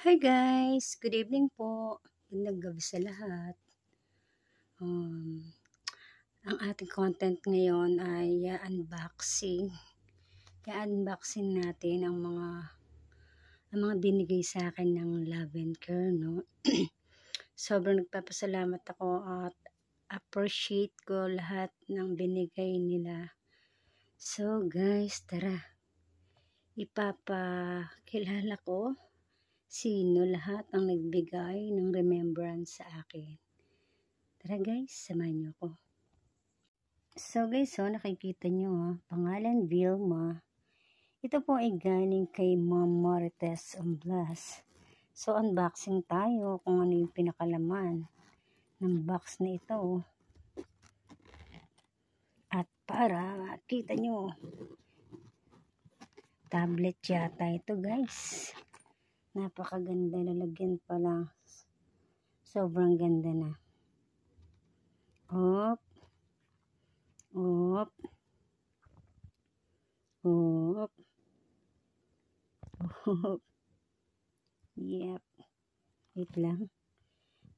Hi guys! Good evening po. Gandang gabi sa lahat. Um, ang ating content ngayon ay uh, unboxing. I-unboxing natin ang mga ang mga binigay sa akin ng lavender, no? Sobrang nagpapasalamat ako at appreciate ko lahat ng binigay nila. So guys, tara. Ipapakilala ko sino lahat ang nagbigay ng remembrance sa akin. Tara guys, samahan niyo ko. So guys, so oh, nakikita niyo oh, pangalan Vilma. Ito po ay galing kay Mom Marites Umblas. So unboxing tayo kung ano yung pinakalaman ng box na ito. At para kita nyo, tablet yata ito guys. Napakaganda. Lalagyan pa lang. Sobrang ganda na. Up. Up. Up. Up. Yep. Wait lang.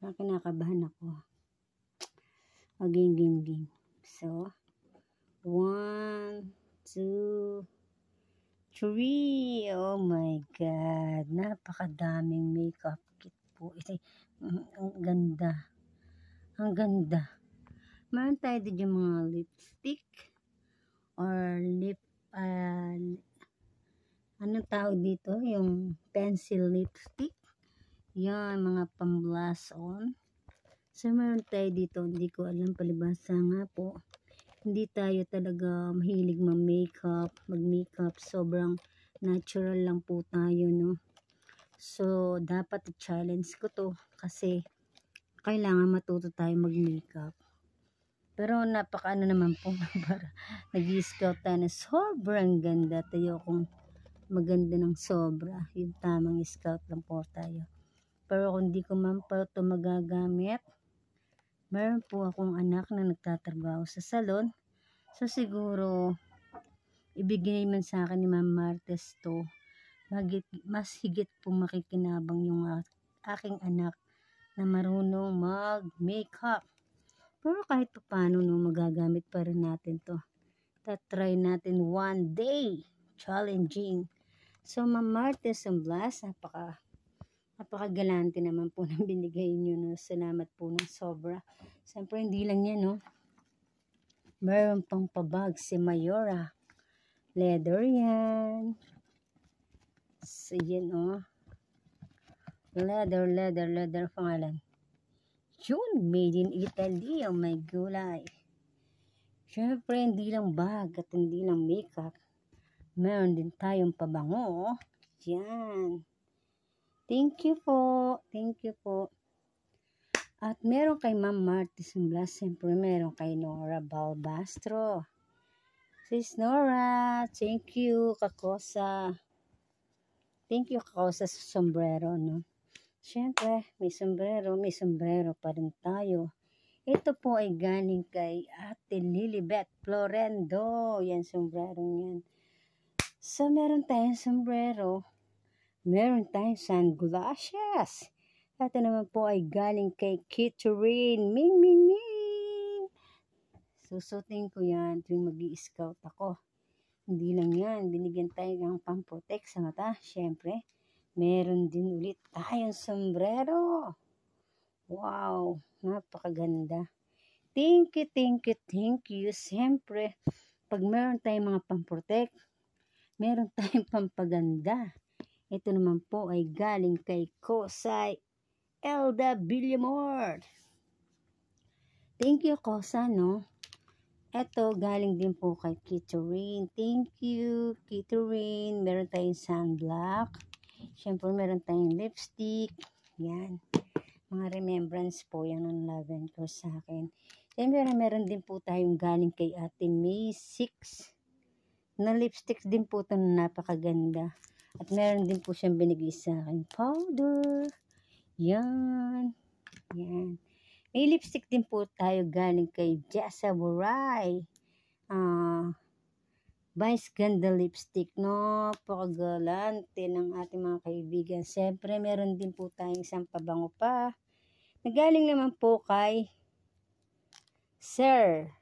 Baka nakabahan ako. Again, again, again. So, one, two, Three! Oh my God! Napakadaming makeup kit po. Ito, mm, ang ganda. Ang ganda. Meron tayo din yung mga lipstick or lip uh, anong tawag dito? Yung pencil lipstick. Yan, mga pang-blush on. So, meron tayo dito. Hindi ko alam palibasa nga po hindi tayo talaga mahilig mag-makeup, mag-makeup, sobrang natural lang po tayo, no? So, dapat challenge ko to kasi kailangan matuto tayo mag-makeup. Pero napakaano naman po, para nag-scout tayo na sobrang ganda. Tayo kung maganda ng sobra, yung tamang scout lang po tayo. Pero kung di ko man pa ito magagamit, meron po akong anak na nagtatrabaho sa salon. So siguro, ibigay man sa akin ni Ma'am Martes to, mas higit po makikinabang yung aking anak na marunong mag-makeup. Pero kahit pa paano, no, magagamit pa rin natin to. Tatry natin one day. Challenging. So, Ma'am Martes and Blas, napaka napakagalante naman po ng binigay niyo No? Salamat po ng sobra. Siyempre, hindi lang yan, no? Meron pang pabag si Mayora. Leather yan. So, yan, oh. Leather, leather, leather pangalan. June, made in Italy. Oh my gulay. Siyempre, hindi lang bag at hindi lang makeup. Meron din tayong pabango. Oh. Yan. Thank you po. Thank you po. At meron kay Ma'am Martis Blas. Siyempre, meron kay Nora Balbastro. Sis Nora, thank you, Kakosa. Thank you, Kakosa, sa sombrero, no? Siyempre, may sombrero, may sombrero pa rin tayo. Ito po ay galing kay Ate Lilibet Florendo. Yan, sombrero yan. So, meron tayong sombrero meron tayong sun glasses. Ito naman po ay galing kay Kitterine. Ming, ming, ming. Susutin ko yan tuwing mag scout ako. Hindi lang yan. Binigyan tayo ng pamprotect sa mata. Siyempre, meron din ulit tayong sombrero. Wow, napakaganda. Thank you, thank you, thank you. Siyempre, pag meron tayong mga pamprotect, meron tayong pampaganda. Ito naman po ay galing kay Kosay Elda Villamor. Thank you, Kosa, no? Ito, galing din po kay Kiturin. Thank you, Kiturin. Meron tayong sunblock. Siyempre, meron tayong lipstick. Yan. Mga remembrance po yan ang love ko sa akin. Siyempre, meron din po tayong galing kay Ate May 6 na lipstick din po ito na napakaganda. At meron din po siyang binigay sa akin powder. Yan. Yan. May lipstick din po tayo galing kay Jessa Buray. Ah, uh, Vice Ganda Lipstick, no? Pakagalante ng ating mga kaibigan. Siyempre, meron din po tayong isang pabango pa. Nagaling naman po kay Sir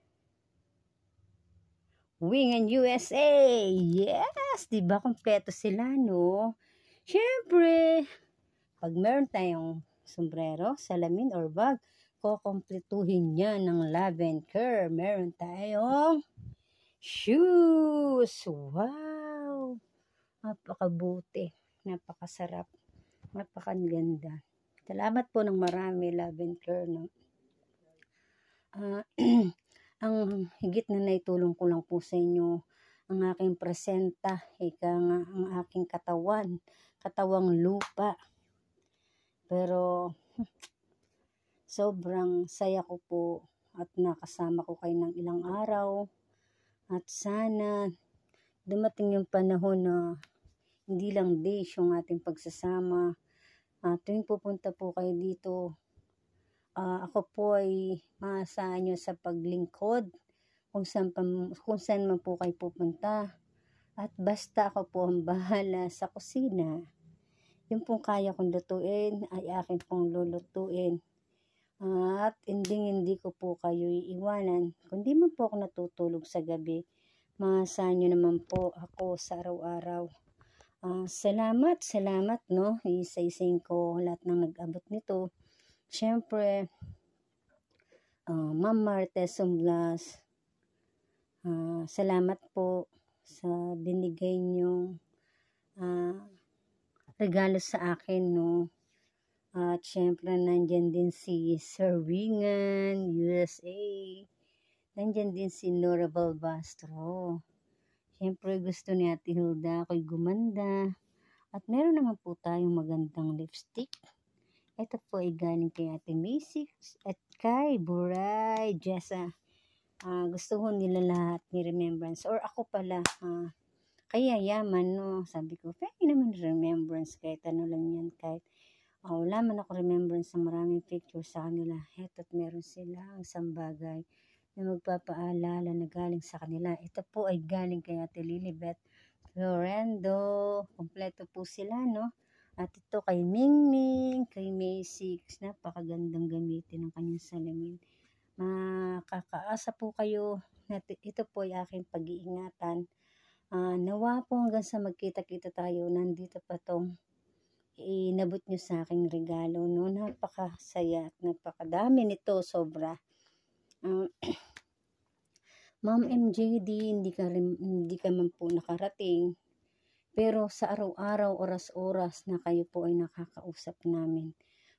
Wing and USA. Yes, 'di ba kumpleto sila no? Syempre, pag meron tayong sombrero, salamin or bag, kukumpletuhin niya ng lavender. care. Meron tayong shoes. Wow! Napakabuti. Napakasarap. Napakaganda. Salamat po ng marami, lavender. care. No? Uh, Ang higit na naitulong ko lang po sa inyo ang aking presenta, ika nga ang aking katawan, katawang lupa. Pero sobrang saya ko po at nakasama ko kayo ng ilang araw. At sana dumating yung panahon na hindi lang days yung ating pagsasama. Uh, tuwing pupunta po kayo dito, uh, ako po ay maasahan nyo sa paglingkod kung saan, pam, kung saan man po kayo pupunta. At basta ako po ang bahala sa kusina. Yun pong kaya kong lutuin ay akin pong lulutuin. at hindi hindi ko po kayo iiwanan. Kundi man po ako natutulog sa gabi, maasahan nyo naman po ako sa araw-araw. Uh, salamat, salamat no. Isa-isayin ko lahat ng nag-abot nito. Siyempre, uh, Ma'am Martes Umblas, uh, ah, salamat po sa binigay niyong uh, ah, regalo sa akin, no? At uh, syempre, nandyan din si Sir Wingan, USA. Nandyan din si Nora Balbastro. Siyempre, gusto ni Ate Hilda ako'y gumanda. At meron naman po tayong magandang lipstick. Ito po ay galing kay Ate Macy at kay Buray Jessa. Uh, ah, gusto ko nila lahat ni remembrance. Or ako pala, uh, kaya yaman no. Sabi ko, pwede naman remembrance kahit ano lang yan. Kahit uh, wala man ako remembrance sa maraming pictures sa kanila. Heto't meron sila ang sambagay na magpapaalala na galing sa kanila. Ito po ay galing kay Ate Lilibet Florendo. Kompleto po sila no at ito kay Mingming, kay May 6. Napakagandang gamitin ng kanyang salamin. Makakaasa po kayo. Ito po ay aking pag-iingatan. Uh, nawa po hanggang sa magkita-kita tayo. Nandito pa tong inabot nyo sa aking regalo. No? Napakasaya at napakadami nito. Sobra. Uh, Ma'am MJD, hindi ka, hindi ka man po nakarating pero sa araw-araw, oras-oras na kayo po ay nakakausap namin,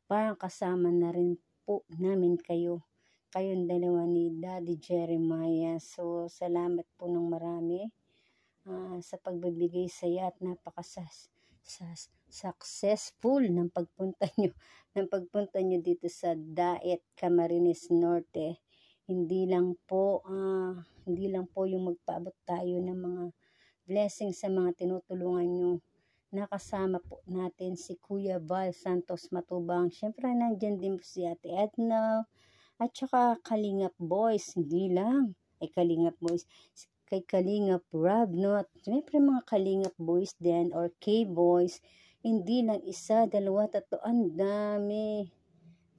parang kasama na rin po namin kayo. Kayong dalawa ni Daddy Jeremiah. So, salamat po ng marami uh, sa pagbibigay saya at napakasas sas, successful ng pagpunta nyo ng pagpunta nyo dito sa Daet Camarines Norte hindi lang po uh, hindi lang po yung magpaabot tayo ng mga blessing sa mga tinutulungan nyo. Nakasama po natin si Kuya Val Santos Matubang. Siyempre, nandyan din po si Ate Edna. At saka Kalingap Boys, hindi lang. Ay, Kalingap Boys. Kay Kalingap Rob, no? At siyempre, mga Kalingap Boys din or K-Boys. Hindi lang isa, dalawa, tatlo. Ang dami.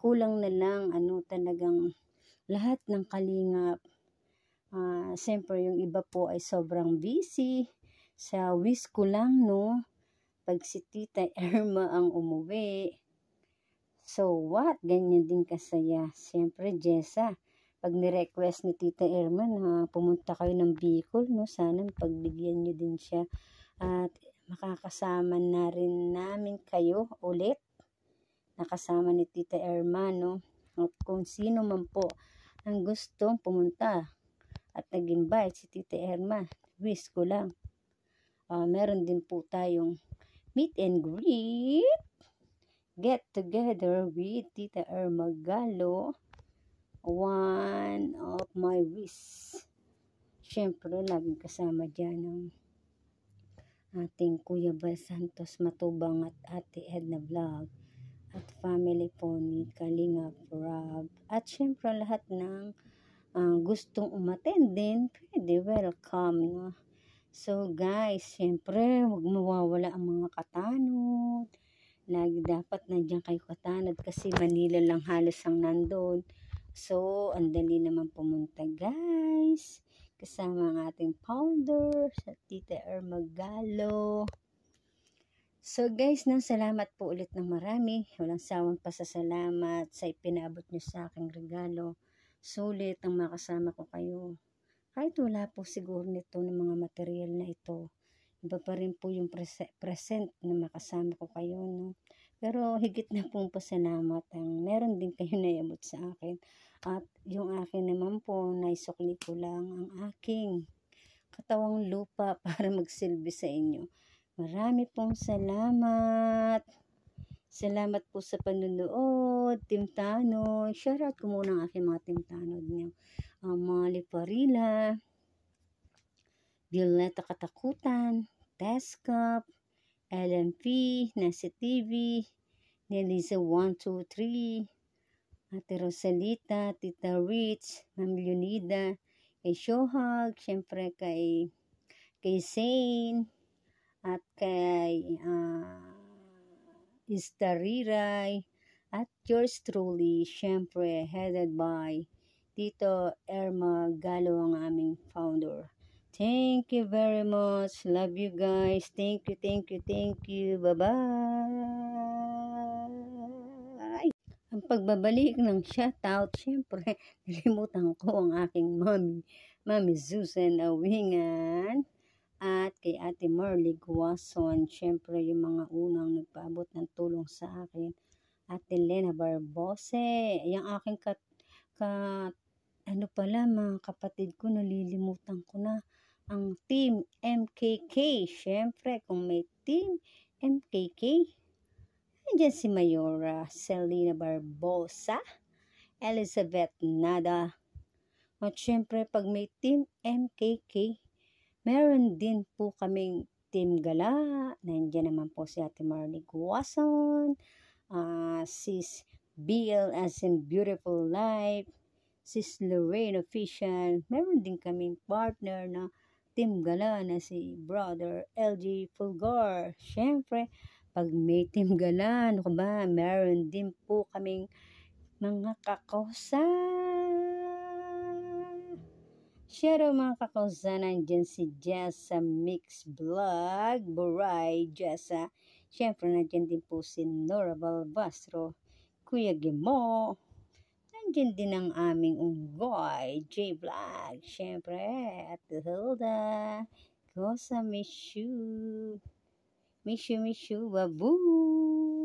Kulang na lang, ano, talagang lahat ng Kalingap. Uh, siyempre, yung iba po ay sobrang busy sa wish ko lang, no, pag si Tita Irma ang umuwi. So what? Ganyan din kasaya. Siyempre, Jessa, pag ni-request ni Tita Irma na pumunta kayo ng Bicol, no, sana pagbigyan niyo din siya at makakasama na rin namin kayo ulit nakasama ni Tita Irma, no? At kung sino man po ang gustong pumunta at nag-invite si Tita Irma, wish ko lang uh, meron din po tayong meet and greet. Get together with Tita Irma Galo. One of my wish. syempre laging kasama dyan ng ating Kuya Bal Santos Matubang at Ate Edna Vlog at family po ni Kalinga Rob. At syempre lahat ng uh, gustong umaten din, pwede welcome na. No? So guys, syempre huwag mawawala ang mga katanod. Lagi dapat nandiyan kayo katanod kasi Manila lang halos ang nandoon. So, ang dali naman pumunta guys. Kasama ang ating founder, sa Tita Ermagalo. So guys, nang salamat po ulit ng marami. Walang sawang pasasalamat sa ipinabot niyo sa aking regalo. Sulit ang makasama ko kayo. Kahit wala po siguro nito ng mga material na ito, iba pa rin po yung present na makasama ko kayo. No? Pero higit na pong pasalamat ang meron din kayo naibot sa akin. At yung akin naman po, naisukli ko lang ang aking katawang lupa para magsilbi sa inyo. Marami pong salamat. Salamat po sa panunood, Team Tanod. Share ko muna ang aking mga Team Tanod niyo. Amali Parila, Violeta Katakutan, Teskop, LMP, Nasi TV, Nelisa 123, Ate Rosalita, Tita Rich, Ma'am Leonida, kay Shohag, syempre kay kay Zane, at kay uh, ah, Istariray, at yours truly, syempre headed by Tito Erma Galo ang aming founder. Thank you very much. Love you guys. Thank you, thank you, thank you. Bye-bye. Ang pagbabalik ng shoutout, syempre, nilimutan ko ang aking mommy, Mami Susan Awingan, at kay Ate Marley Guason, syempre, yung mga unang nagpaabot ng tulong sa akin, Ate Lena Barbose, yung aking kat, kat ano pala mga kapatid ko, nalilimutan ko na ang Team MKK. Siyempre, kung may Team MKK, nandiyan si Mayora Selena Barbosa, Elizabeth Nada. At siyempre, pag may Team MKK, meron din po kaming Team Gala. Nandiyan naman po si Ate Marley Guason, uh, sis BL as in Beautiful Life, Sis Lorraine Official. Meron din kaming partner na Team Gala na si Brother LG Fulgar. Siyempre, pag may Team Gala, ano ka ba, meron din po kaming mga kakosa. Share mga kakosa, nandyan si Jessa Mix Vlog, Buray, Jessa. Ah. Siyempre, nandyan din po si Nora Balbastro, Kuya Gimo, Nandiyan din ang aming unggoy, J. Vlog, syempre, at Hilda, Kosa Mishu, Mishu Mishu Babu.